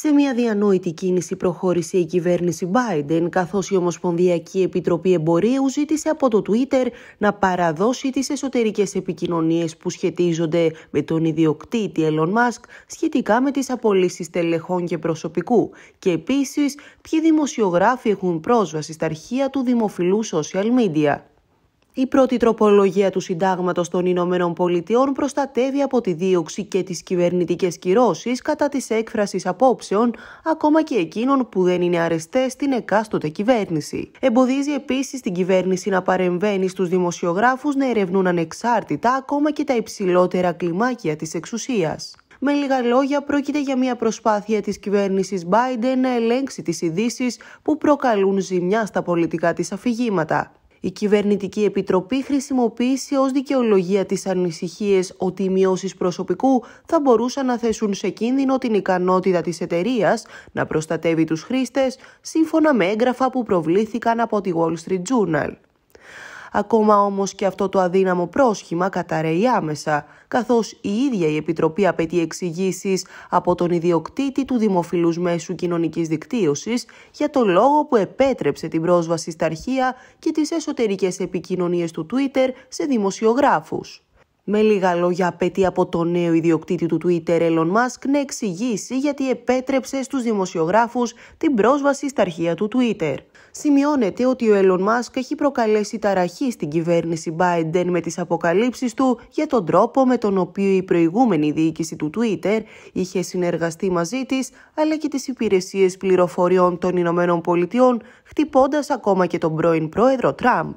Σε μια διανόητη κίνηση προχώρησε η κυβέρνηση Biden, καθώς η Ομοσπονδιακή Επιτροπή Εμπορίου ζήτησε από το Twitter να παραδώσει τις εσωτερικές επικοινωνίες που σχετίζονται με τον ιδιοκτήτη Elon Musk σχετικά με τις απολύσεις τελεχών και προσωπικού και επίσης ποιοι δημοσιογράφοι έχουν πρόσβαση στα αρχεία του δημοφιλού social media. Η πρώτη τροπολογία του Συντάγματος των Ηνωμένων Πολιτειών προστατεύει από τη δίωξη και τις κυβερνητικές κυρώσεις κατά της έκφρασης απόψεων, ακόμα και εκείνων που δεν είναι αρεστές στην εκάστοτε κυβέρνηση. Εμποδίζει επίσης την κυβέρνηση να παρεμβαίνει στους δημοσιογράφους να ερευνούν ανεξάρτητα ακόμα και τα υψηλότερα κλιμάκια της εξουσίας. Με λίγα λόγια, πρόκειται για μια προσπάθεια της κυβέρνησης Biden να ελέγξει τις ειδήσεις που προκαλούν ζημιά στα πολιτικά της αφηγήματα. Η Κυβερνητική Επιτροπή χρησιμοποίησε ως δικαιολογία τις ανησυχίες ότι οι μειώσεις προσωπικού θα μπορούσαν να θέσουν σε κίνδυνο την ικανότητα της εταιρείας να προστατεύει τους χρήστες σύμφωνα με έγγραφα που προβλήθηκαν από τη Wall Street Journal. Ακόμα όμως και αυτό το αδύναμο πρόσχημα καταραίει άμεσα, καθώς η ίδια η Επιτροπή απαιτεί εξηγήσεις από τον ιδιοκτήτη του δημοφιλούς Μέσου κοινωνικής δικτύωσης, για το λόγο που επέτρεψε την πρόσβαση στα αρχεία και τις εσωτερικές επικοινωνίες του Twitter σε δημοσιογράφους. Με λίγα λόγια, απαιτεί από τον νέο ιδιοκτήτη του Twitter, Elon Musk, να εξηγήσει γιατί επέτρεψε στους δημοσιογράφους την πρόσβαση στα αρχεία του Twitter σημειώνεται ότι ο Έλλον Μάσκ έχει προκαλέσει ταραχή στην κυβέρνηση Biden με τις αποκαλύψεις του για τον τρόπο με τον οποίο η προηγούμενη διοίκηση του Twitter είχε συνεργαστεί μαζί της αλλά και τις υπηρεσίες πληροφοριών των Ηνωμένων Πολιτειών χτυπώντας ακόμα και τον πρώην πρόεδρο Τραμπ.